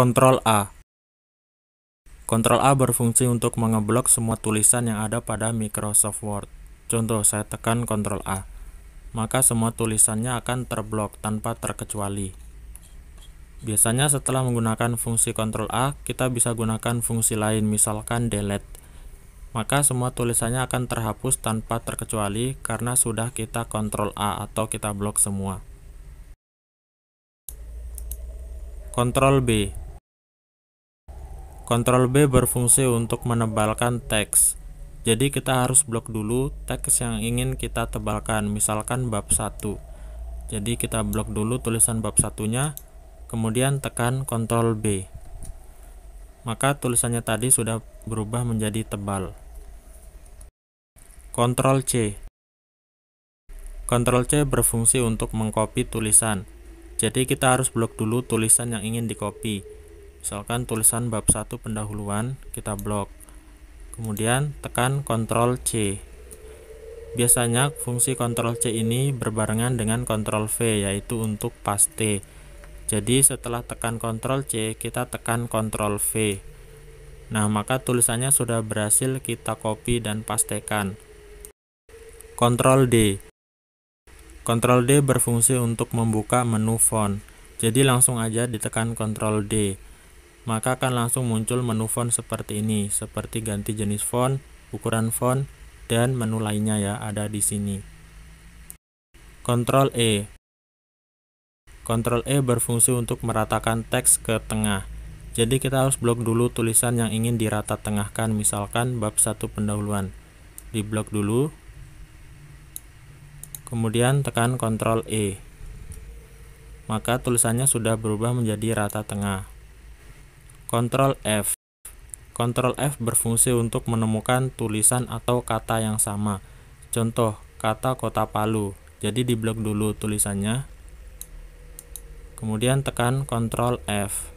Ctrl A Ctrl A berfungsi untuk mengeblok semua tulisan yang ada pada Microsoft Word. Contoh, saya tekan Ctrl A. Maka semua tulisannya akan terblok tanpa terkecuali. Biasanya setelah menggunakan fungsi Ctrl A, kita bisa gunakan fungsi lain misalkan delete. Maka semua tulisannya akan terhapus tanpa terkecuali karena sudah kita Ctrl A atau kita blok semua. Ctrl B Ctrl B berfungsi untuk menebalkan teks. Jadi kita harus blok dulu teks yang ingin kita tebalkan, misalkan bab 1. Jadi kita blok dulu tulisan bab satunya, kemudian tekan Ctrl B. Maka tulisannya tadi sudah berubah menjadi tebal. Ctrl C. Ctrl C berfungsi untuk mengcopy tulisan. Jadi kita harus blok dulu tulisan yang ingin dicopy. Misalkan tulisan bab 1 pendahuluan kita blok. Kemudian tekan Ctrl C. Biasanya fungsi Ctrl C ini berbarengan dengan Ctrl V yaitu untuk paste. Jadi setelah tekan Ctrl C, kita tekan Ctrl V. Nah, maka tulisannya sudah berhasil kita copy dan pastekan. Ctrl D. Ctrl D berfungsi untuk membuka menu font. Jadi langsung aja ditekan Ctrl D maka akan langsung muncul menu font seperti ini, seperti ganti jenis font, ukuran font, dan menu lainnya ya ada di sini. Ctrl E Ctrl E berfungsi untuk meratakan teks ke tengah. Jadi kita harus blok dulu tulisan yang ingin dirata tengahkan, misalkan bab 1 pendahuluan. Di blok dulu. Kemudian tekan Ctrl E. Maka tulisannya sudah berubah menjadi rata tengah. Ctrl F Ctrl F berfungsi untuk menemukan tulisan atau kata yang sama. Contoh, kata kota Palu. Jadi di blok dulu tulisannya. Kemudian tekan Ctrl F.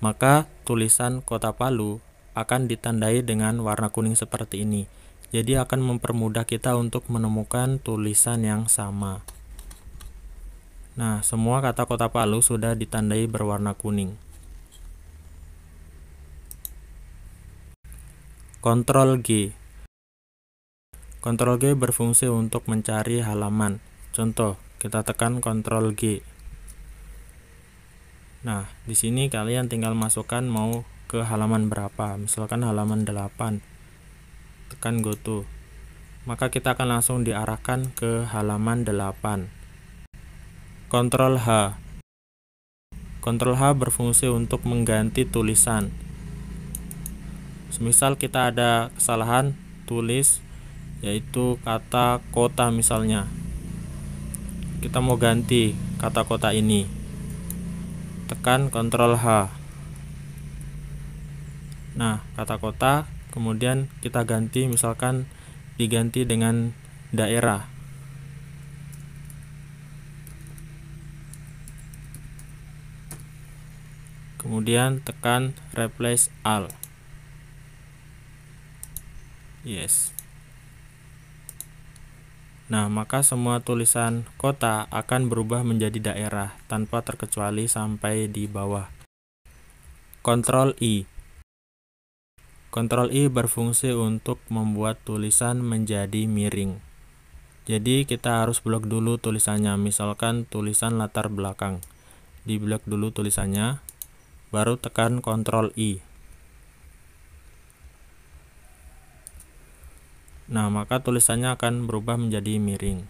Maka tulisan kota Palu akan ditandai dengan warna kuning seperti ini. Jadi akan mempermudah kita untuk menemukan tulisan yang sama. Nah, semua kata kota Palu sudah ditandai berwarna kuning. Ctrl G. Ctrl G berfungsi untuk mencari halaman. Contoh, kita tekan Ctrl G. Nah, di sini kalian tinggal masukkan mau ke halaman berapa. Misalkan halaman 8. Tekan go to. Maka kita akan langsung diarahkan ke halaman 8. Ctrl H Ctrl H berfungsi untuk mengganti tulisan Semisal kita ada kesalahan tulis yaitu kata kota misalnya kita mau ganti kata kota ini tekan Ctrl H nah kata kota kemudian kita ganti misalkan diganti dengan daerah kemudian tekan replace all yes Nah, maka semua tulisan kota akan berubah menjadi daerah tanpa terkecuali sampai di bawah. Ctrl I. E. Ctrl I e berfungsi untuk membuat tulisan menjadi miring. Jadi kita harus blok dulu tulisannya, misalkan tulisan latar belakang. Di blok dulu tulisannya baru tekan Ctrl I. Nah, maka tulisannya akan berubah menjadi miring.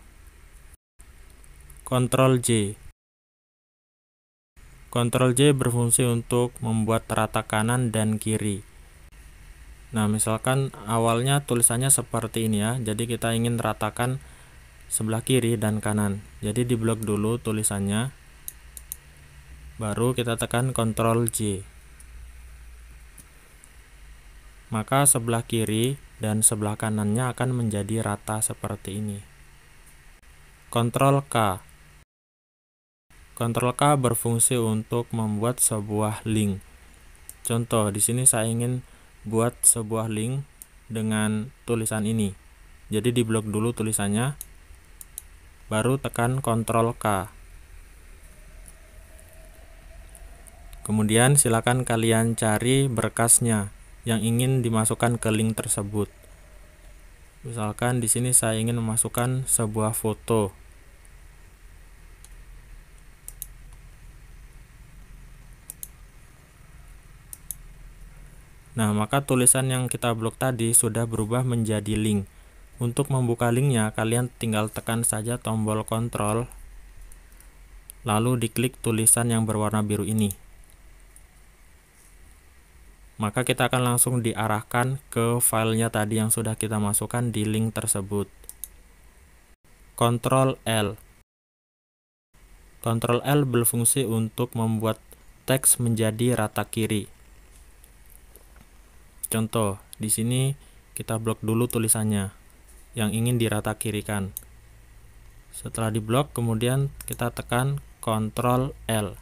Ctrl J. Ctrl J berfungsi untuk membuat rata kanan dan kiri. Nah, misalkan awalnya tulisannya seperti ini ya. Jadi kita ingin ratakan sebelah kiri dan kanan. Jadi di blok dulu tulisannya baru kita tekan Ctrl J maka sebelah kiri dan sebelah kanannya akan menjadi rata seperti ini Ctrl K Ctrl K berfungsi untuk membuat sebuah link contoh di sini saya ingin buat sebuah link dengan tulisan ini jadi di blok dulu tulisannya baru tekan Ctrl K Kemudian silakan kalian cari berkasnya yang ingin dimasukkan ke link tersebut. Misalkan di sini saya ingin memasukkan sebuah foto. Nah, maka tulisan yang kita blok tadi sudah berubah menjadi link. Untuk membuka linknya, kalian tinggal tekan saja tombol kontrol, lalu diklik tulisan yang berwarna biru ini maka kita akan langsung diarahkan ke filenya tadi yang sudah kita masukkan di link tersebut. Ctrl L Ctrl L berfungsi untuk membuat teks menjadi rata kiri. Contoh, di sini kita blok dulu tulisannya yang ingin dirata kirikan. Setelah diblok, kemudian kita tekan Ctrl L.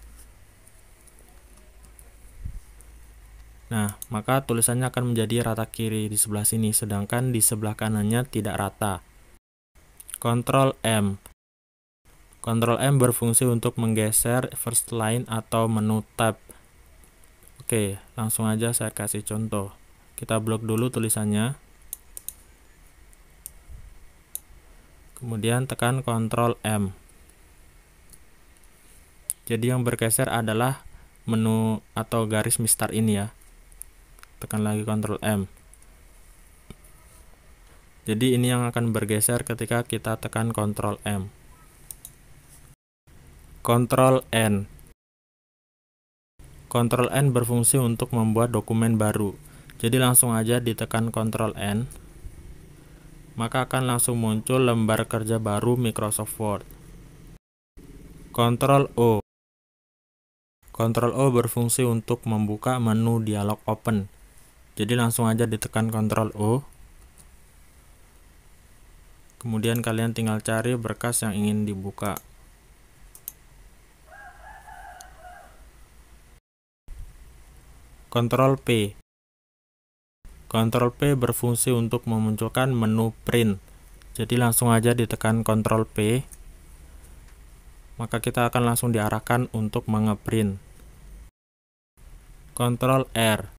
Nah, maka tulisannya akan menjadi rata kiri di sebelah sini, sedangkan di sebelah kanannya tidak rata. Ctrl M Ctrl M berfungsi untuk menggeser first line atau menu tab. Oke, langsung aja saya kasih contoh. Kita blok dulu tulisannya. Kemudian tekan Ctrl M. Jadi yang bergeser adalah menu atau garis mistar ini ya tekan lagi Ctrl M jadi ini yang akan bergeser ketika kita tekan Ctrl M Ctrl N Ctrl N berfungsi untuk membuat dokumen baru. Jadi langsung aja ditekan Ctrl N, maka akan langsung muncul lembar kerja baru Microsoft Word. Ctrl O Ctrl O berfungsi untuk membuka menu dialog open jadi langsung aja ditekan Ctrl O kemudian kalian tinggal cari berkas yang ingin dibuka Ctrl P Ctrl P berfungsi untuk memunculkan menu print jadi langsung aja ditekan Ctrl P maka kita akan langsung diarahkan untuk mengeprint Ctrl R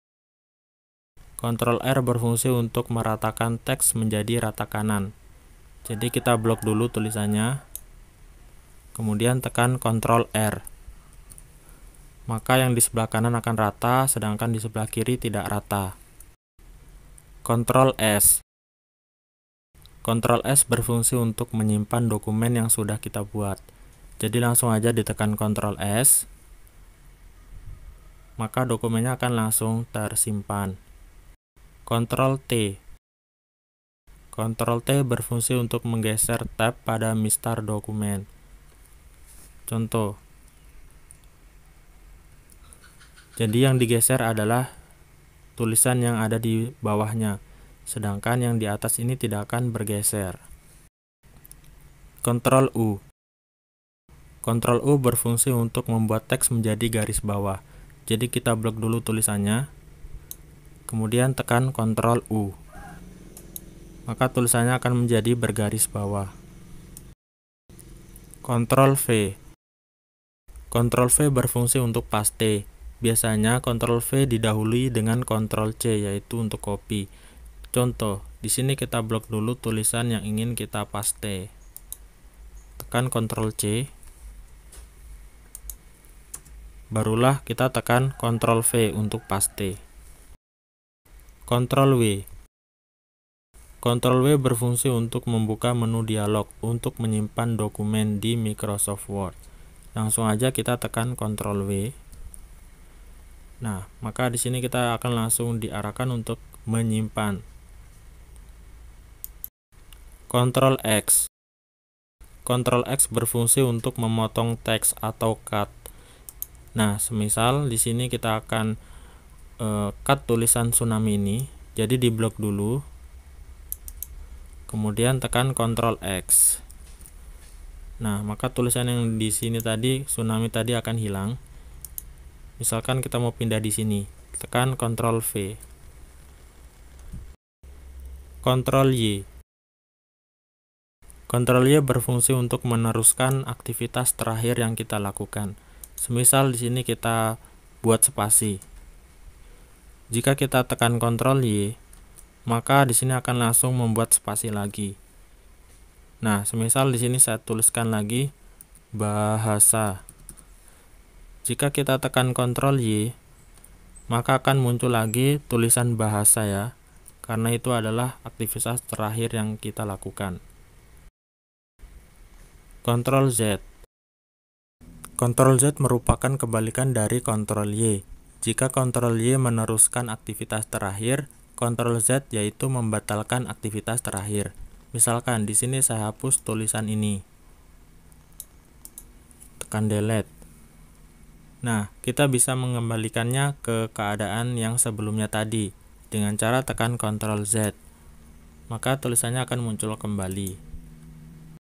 Ctrl R berfungsi untuk meratakan teks menjadi rata kanan. Jadi kita blok dulu tulisannya. Kemudian tekan Ctrl R. Maka yang di sebelah kanan akan rata, sedangkan di sebelah kiri tidak rata. Ctrl S. Ctrl S berfungsi untuk menyimpan dokumen yang sudah kita buat. Jadi langsung aja ditekan Ctrl S. Maka dokumennya akan langsung tersimpan. Ctrl T. Ctrl T berfungsi untuk menggeser tab pada mistar dokumen. Contoh. Jadi yang digeser adalah tulisan yang ada di bawahnya, sedangkan yang di atas ini tidak akan bergeser. Ctrl U. Ctrl U berfungsi untuk membuat teks menjadi garis bawah. Jadi kita blok dulu tulisannya, kemudian tekan Ctrl U. Maka tulisannya akan menjadi bergaris bawah. Ctrl V. Ctrl V berfungsi untuk paste. Biasanya Ctrl V didahului dengan Ctrl C yaitu untuk copy. Contoh, di sini kita blok dulu tulisan yang ingin kita paste. Tekan Ctrl C. Barulah kita tekan Ctrl V untuk paste. Ctrl W. Ctrl W berfungsi untuk membuka menu dialog untuk menyimpan dokumen di Microsoft Word. Langsung aja kita tekan Ctrl W. Nah, maka di sini kita akan langsung diarahkan untuk menyimpan. Ctrl X. Ctrl X berfungsi untuk memotong teks atau cut. Nah, semisal di sini kita akan Eh, cut tulisan tsunami ini jadi di blok dulu kemudian tekan Ctrl X nah maka tulisan yang di sini tadi tsunami tadi akan hilang misalkan kita mau pindah di sini tekan Ctrl V Ctrl Y Ctrl Y berfungsi untuk meneruskan aktivitas terakhir yang kita lakukan. Semisal di sini kita buat spasi, jika kita tekan Ctrl Y, maka di sini akan langsung membuat spasi lagi. Nah, semisal di sini saya tuliskan lagi bahasa. Jika kita tekan Ctrl Y, maka akan muncul lagi tulisan bahasa ya, karena itu adalah aktivitas terakhir yang kita lakukan. Ctrl Z. Ctrl Z merupakan kebalikan dari Ctrl Y jika Ctrl Y meneruskan aktivitas terakhir, Ctrl Z yaitu membatalkan aktivitas terakhir. Misalkan di sini saya hapus tulisan ini. Tekan delete. Nah, kita bisa mengembalikannya ke keadaan yang sebelumnya tadi dengan cara tekan Ctrl Z. Maka tulisannya akan muncul kembali.